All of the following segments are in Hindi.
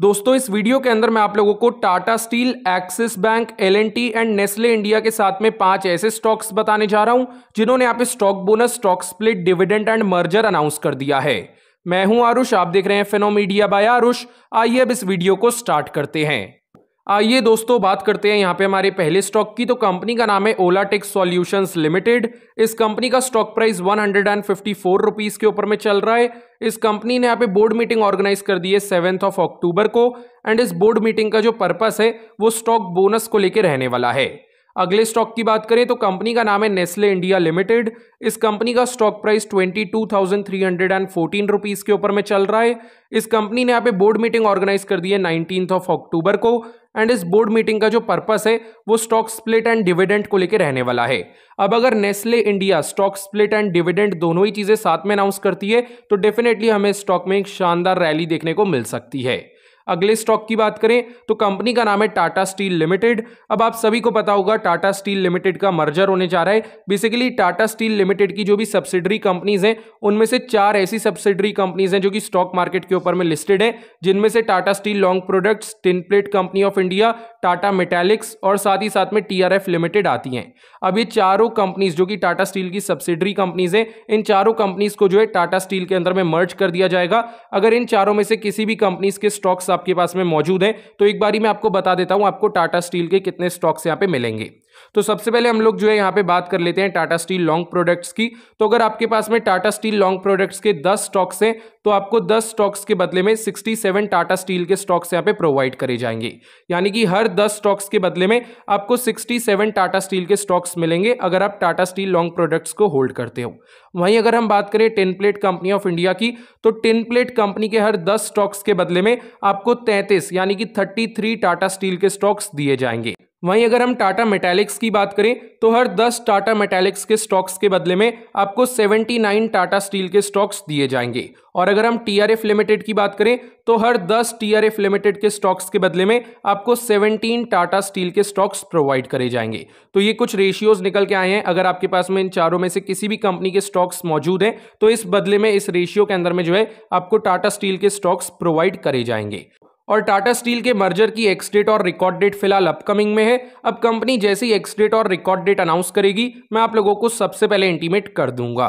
दोस्तों इस वीडियो के अंदर मैं आप लोगों को Tata steel Axis Bank L and Nestle India के साथ में पांच ऐसे स्टॉक्स बताने जा रहा हूं जिन्होंने यहाँ पे stock bonus stock split dividend and merger announce कर दिया है मैं हूं आरुष आप देख रहे हैं फेनोमीडिया बाय आरुष आइए अब इस वीडियो को स्टार्ट करते हैं आइए दोस्तों बात करते हैं यहाँ पे हमारे पहले स्टॉक की तो कंपनी का नाम है ओला टेक सॉल्यूशंस लिमिटेड इस कंपनी का stock price one hundred and fifty four rupees के ऊपर में चल रहा है इस कंपनी ने यहाँ पे बोर्ड मीटिंग ऑर्गेनाइज कर दी है सेवेंथ ऑफ अक्टूबर को एंड इस बोर्ड मीटिंग का जो पर्पस है वो स्टॉक बोनस को लेकर रहने वाला है अगले स्टॉक की बात करें तो कंपनी का नाम है नेस्ले इंडिया लिमिटेड इस कंपनी का stock price twenty two thousand three hundred and fourteen rupees के ऊपर में चल रहा है इस कंपनी ने यहाँ पे बोर्ड मीटिंग ऑर्गेनाइज कर दी है नाइनटीन ऑफ अक्टूबर को एंड इस बोर्ड मीटिंग का जो पर्पस है वो स्टॉक स्प्लिट एंड डिविडेंड को लेकर रहने वाला है अब अगर Nestle India stock split and dividend दोनों ही चीजें साथ में अनाउंस करती है तो डेफिनेटली हमें स्टॉक में एक शानदार रैली देखने को मिल सकती है अगले स्टॉक की बात करें तो कंपनी का नाम है टाटा स्टील लिमिटेड अब आप सभी को पता होगा टाटा स्टील लिमिटेड का मर्जर होने जा रहा है बेसिकली टाटा स्टील लिमिटेड की जो भी सब्सिडरी कंपनीज हैं उनमें से चार ऐसी सब्सिडरी कंपनीज हैं जो कि स्टॉक मार्केट के ऊपर में लिस्टेड है जिनमें से Tata steel long products tinplate company of India Tata Metaliks और साथ ही साथ में टीआरएफ लिमिटेड आती हैं अब ये चारों कंपनीज जो कि टाटा स्टील की सब्सिडरी कंपनीज हैं इन चारों कंपनीज को जो है टाटा स्टील के अंदर में मर्ज कर दिया जाएगा अगर इन चारों में से किसी भी कंपनीज के स्टॉक्स आपके पास में मौजूद है तो एक बारी मैं आपको बता देता हूँ आपको टाटा स्टील के कितने स्टॉक्स यहाँ पे मिलेंगे तो सबसे पहले हम लोग जो है यहाँ पे बात कर लेते हैं टाटा स्टील लॉन्ग प्रोडक्ट्स की तो अगर आपके पास में टाटा स्टील लॉन्ग प्रोडक्ट्स के 10 स्टॉक्स हैं तो आपको 10 स्टॉक्स के बदले में 67 टाटा स्टील के स्टॉक्स यहाँ पे प्रोवाइड करे जाएंगे यानी कि हर 10 स्टॉक्स के बदले में आपको 67 टाटा स्टील के स्टॉक्स मिलेंगे अगर आप टाटा स्टील लॉन्ग प्रोडक्ट्स को होल्ड करते हो वहीं अगर हम बात करें tinplate company of India की तो टेन प्लेट कंपनी के हर दस स्टॉक्स के बदले में आपको तैंतीस यानी कि थर्टी टाटा स्टील के स्टॉक्स दिए जाएंगे वहीं अगर हम टाटा मेटेलिक्स की बात करें तो हर 10 टाटा मेटेलिक्स के स्टॉक्स के बदले में आपको 79 टाटा स्टील के स्टॉक्स दिए जाएंगे और अगर हम टीआरएफ लिमिटेड की बात करें तो हर 10 टीआरएफ लिमिटेड के स्टॉक्स के बदले में आपको 17 टाटा स्टील के स्टॉक्स प्रोवाइड करे जाएंगे तो ये कुछ रेशियोज निकल के आए हैं अगर आपके पास में इन चारों में से किसी भी कंपनी के स्टॉक्स मौजूद हैं तो इस बदले में इस रेशियो के अंदर में जो है आपको टाटा स्टील के स्टॉक्स प्रोवाइड करे जाएंगे और टाटा स्टील के मर्जर की एक्स डेट और रिकॉर्ड डेट फिलहाल अपकमिंग में है अब कंपनी जैसी एक्स डेट और रिकॉर्ड डेट अनाउंस करेगी मैं आप लोगों को सबसे पहले इंटीमेट कर दूंगा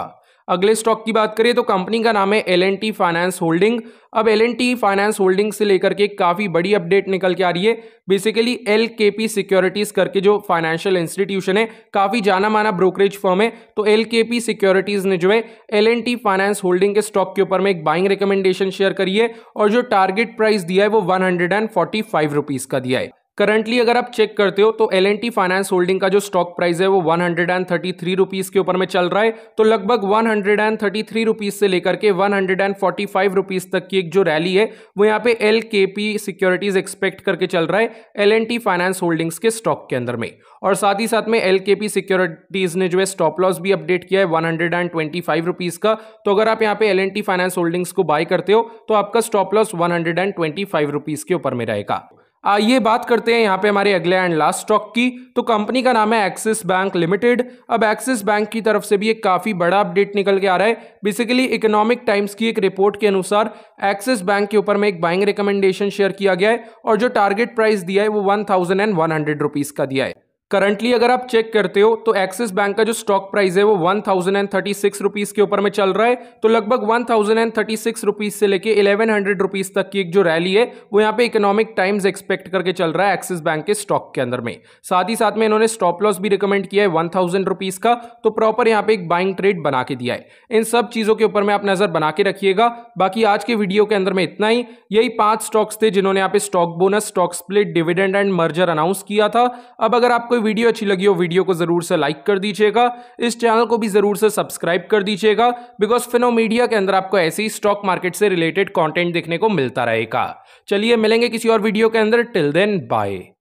अगले स्टॉक की बात करें तो कंपनी का नाम है L N T finance holding अब L N T finance holding से लेकर के काफ़ी बड़ी अपडेट निकल के आ रही है basically L K P securities करके जो फाइनेंशियल इंस्टीट्यूशन है काफ़ी जाना माना ब्रोकरेज फर्म है तो एल के पी सिक्योरिटीज़ ने जो है L N T finance holding के स्टॉक के ऊपर में एक बाइंग रिकमेंडेशन शेयर करी है और जो टारगेट प्राइस दिया है वो one hundred and forty five rupees का दिया है करंटली अगर आप चेक करते हो तो एल टी फाइनेंस होल्डिंग का जो स्टॉक प्राइस है वो one hundred and thirty three rupees के ऊपर में चल रहा है तो लगभग one hundred and thirty three rupees से लेकर के one hundred and forty five rupees तक की एक जो रैली है वो यहाँ पे L K P securities expect करके चल रहा है एल टी फाइनेंस होल्डिंग्स के स्टॉक के अंदर में और साथ ही साथ में एल के पी सिक्योरिटीज़ ने जो है स्टॉप लॉस भी अपडेट किया है one hundred and twenty five rupees का तो अगर आप यहाँ पे एल टी फाइनेंस होल्डिंग्स को बाय करते हो तो आपका stop loss one hundred and twenty five rupees के ऊपर में रहेगा आइए बात करते हैं यहाँ पे हमारे अगले एंड लास्ट स्टॉक की तो कंपनी का नाम है एक्सिस बैंक लिमिटेड अब एक्सिस बैंक की तरफ से भी एक काफ़ी बड़ा अपडेट निकल के आ रहा है बेसिकली इकोनॉमिक टाइम्स की एक रिपोर्ट के अनुसार एक्सिस बैंक के ऊपर में एक बाइंग रिकमेंडेशन शेयर किया गया है और जो टारगेट प्राइस दिया है वो one thousand and one hundred rupees का दिया है करंटली अगर आप चेक करते हो तो एक्सिस बैंक का जो स्टॉक प्राइस है वो one thousand and thirty six rupees के ऊपर में चल रहा है तो लगभग one thousand and thirty six rupees से लेके इलेवन हंड्रेड रुपीज़ तक की एक जो रैली है वो यहाँ पे इकोनॉमिक टाइम्स एक्सपेक्ट करके चल रहा है एक्सिस बैंक के स्टॉक के अंदर में साथ ही साथ में इन्होंने स्टॉप लॉस भी रिकमेंड किया है वन थाउजेंड रुपीज़ का तो प्रॉपर यहाँ पे एक बाइंग ट्रेड बना के दिया है इन सब चीज़ों के ऊपर में आप नज़र बना के रखिएगा बाकी आज के वीडियो के अंदर में इतना ही यही पांच स्टॉक्स थे जिन्होंने यहाँ पे stock bonus stock split dividend and merger announce किया था अब अगर आपको कोई वीडियो अच्छी लगी हो वीडियो को ज़रूर से लाइक कर दीजिएगा इस चैनल को भी ज़रूर से सब्सक्राइब कर दीजिएगा बिकॉज फिनो मीडिया के अंदर आपको ऐसे ही स्टॉक मार्केट से रिलेटेड कॉन्टेंट देखने को मिलता रहेगा चलिए मिलेंगे किसी और वीडियो के अंदर टिल देन बाय